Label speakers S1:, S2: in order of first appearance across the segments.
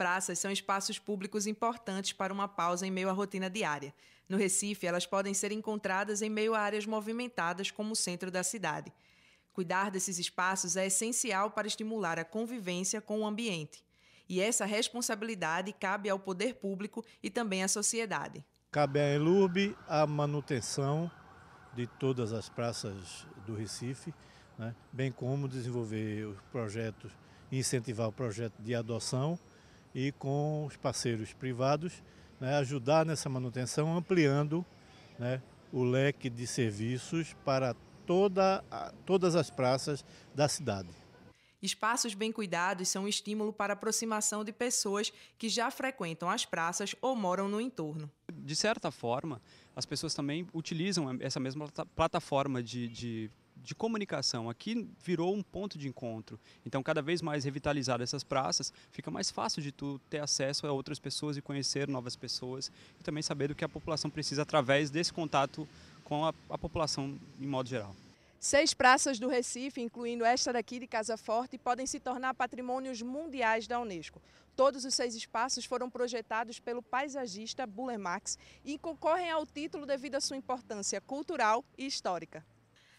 S1: praças são espaços públicos importantes para uma pausa em meio à rotina diária. No Recife, elas podem ser encontradas em meio a áreas movimentadas, como o centro da cidade. Cuidar desses espaços é essencial para estimular a convivência com o ambiente. E essa responsabilidade cabe ao poder público e também à sociedade.
S2: Cabe à ELURB a manutenção de todas as praças do Recife, né? bem como desenvolver os projetos, incentivar o projeto de adoção e com os parceiros privados, né, ajudar nessa manutenção, ampliando né, o leque de serviços para toda, todas as praças da cidade.
S1: Espaços bem cuidados são um estímulo para a aproximação de pessoas que já frequentam as praças ou moram no entorno. De
S3: certa forma, as pessoas também utilizam essa mesma plataforma de, de de comunicação. Aqui virou um ponto de encontro. Então, cada vez mais revitalizado essas praças, fica mais fácil de tu ter acesso a outras pessoas e conhecer novas pessoas e também saber do que a população precisa através desse contato com a, a população em modo geral.
S1: Seis praças do Recife, incluindo esta daqui de Casa Forte, podem se tornar patrimônios mundiais da Unesco. Todos os seis espaços foram projetados pelo paisagista Buller Max e concorrem ao título devido à sua importância cultural e histórica.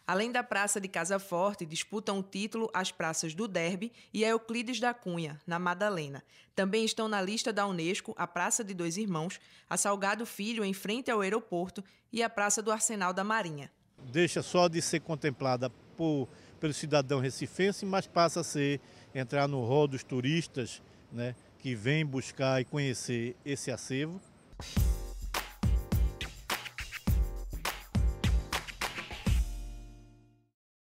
S1: Além da Praça de Casa Forte, disputam o título as praças do Derby e a Euclides da Cunha, na Madalena. Também estão na lista da Unesco a Praça de Dois Irmãos, a Salgado Filho, em frente ao aeroporto, e a Praça do Arsenal da Marinha.
S2: Deixa só de ser contemplada por, pelo cidadão recifense, mas passa a ser entrar no rol dos turistas né, que vêm buscar e conhecer esse acervo